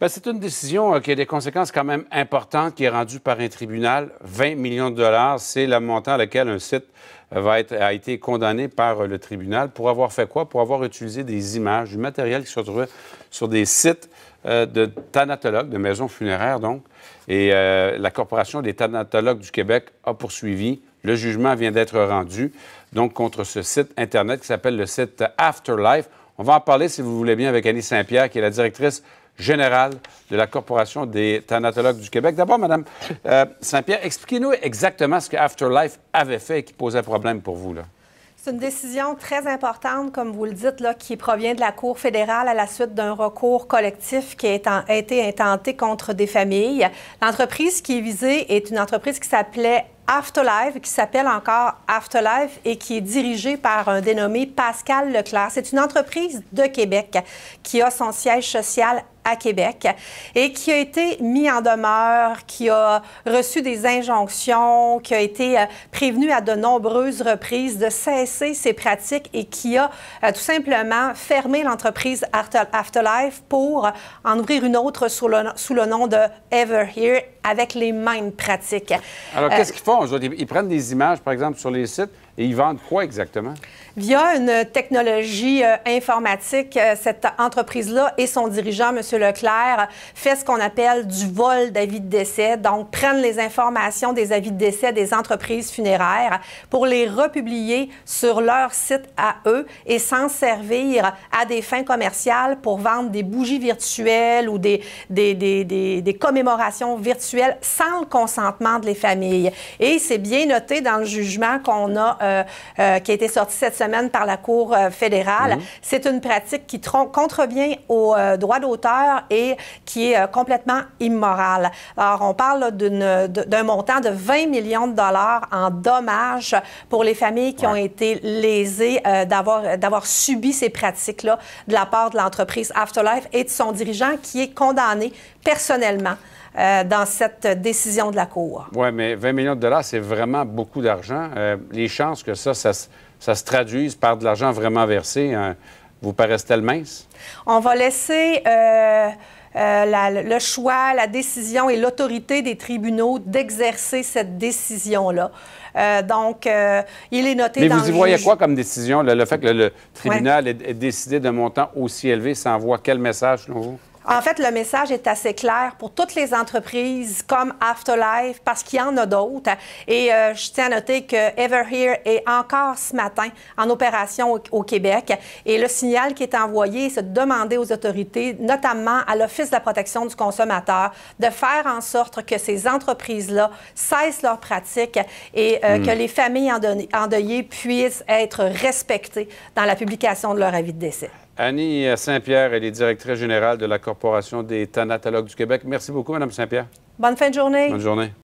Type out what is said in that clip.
Ben, c'est une décision euh, qui a des conséquences quand même importantes, qui est rendue par un tribunal. 20 millions de dollars, c'est le montant lequel un site euh, a été condamné par euh, le tribunal pour avoir fait quoi? Pour avoir utilisé des images, du matériel qui se trouvait sur des sites de thanatologues, de maisons funéraires, donc. Et la Corporation des thanatologues du Québec a poursuivi. Le jugement vient d'être rendu, donc, contre ce site Internet qui s'appelle le site Afterlife. On va en parler, si vous voulez bien, avec Annie Saint-Pierre, qui est la directrice Général de la Corporation des thanatologues du Québec. D'abord, Madame euh, Saint-Pierre, expliquez-nous exactement ce que Afterlife avait fait et qui posait problème pour vous. Là. C'est une décision très importante, comme vous le dites, là, qui provient de la Cour fédérale à la suite d'un recours collectif qui a été intenté contre des familles. L'entreprise qui est visée est une entreprise qui s'appelait Afterlife, qui s'appelle encore Afterlife et qui est dirigée par un dénommé Pascal Leclerc. C'est une entreprise de Québec qui a son siège social à Québec et qui a été mis en demeure, qui a reçu des injonctions, qui a été euh, prévenu à de nombreuses reprises de cesser ses pratiques et qui a euh, tout simplement fermé l'entreprise Afterlife pour en ouvrir une autre sous le, sous le nom de Ever Here avec les mêmes pratiques. Alors, qu'est-ce euh, qu'ils font? Ils prennent des images, par exemple, sur les sites et ils vendent quoi exactement? Via une technologie euh, informatique, euh, cette entreprise-là et son dirigeant, M. Leclerc, fait ce qu'on appelle du vol d'avis de décès. Donc, prennent les informations des avis de décès des entreprises funéraires pour les republier sur leur site à eux et s'en servir à des fins commerciales pour vendre des bougies virtuelles ou des, des, des, des commémorations virtuelles sans le consentement de les familles. Et c'est bien noté dans le jugement qu'on a, euh, euh, qui a été sorti cette semaine par la Cour euh, fédérale. C'est une pratique qui contrevient aux droits d'auteur et qui est complètement immorale. Alors, on parle d'un montant de 20 millions de dollars en dommages pour les familles qui ont été lésées d'avoir subi ces pratiques-là de la part de l'entreprise Afterlife et de son dirigeant qui est condamné personnellement euh, dans cette décision de la Cour. Oui, mais 20 millions de dollars, c'est vraiment beaucoup d'argent. Euh, les chances que ça, ça, se traduise par de l'argent vraiment versé, euh, vous paraissent-elles minces? On va laisser... le choix, la décision et l'autorité des tribunaux d'exercer cette décision-là. donc, il est noté Mais vous y voyez quoi comme décision? Le, fait que le, tribunal ait, décidé d'un montant aussi élevé, ça envoie quel message, selon vous? En fait, le message est assez clair pour toutes les entreprises comme Afterlife, parce qu'il y en a d'autres. Et euh, je tiens à noter que Everhere est encore ce matin en opération au, Québec. Et le signal qui est envoyé, c'est de demander aux autorités, notamment à l'Office de la protection du consommateur, de faire en sorte que ces entreprises-là cessent leurs pratiques et euh, hmm. que les familles endeuillées puissent être respectées dans la publication de leur avis de décès. Annie Saint-Pierre, elle est directrice générale de la Corporation des Thanatologues du Québec. Merci beaucoup, Madame Saint-Pierre. Bonne fin de journée. Bonne journée.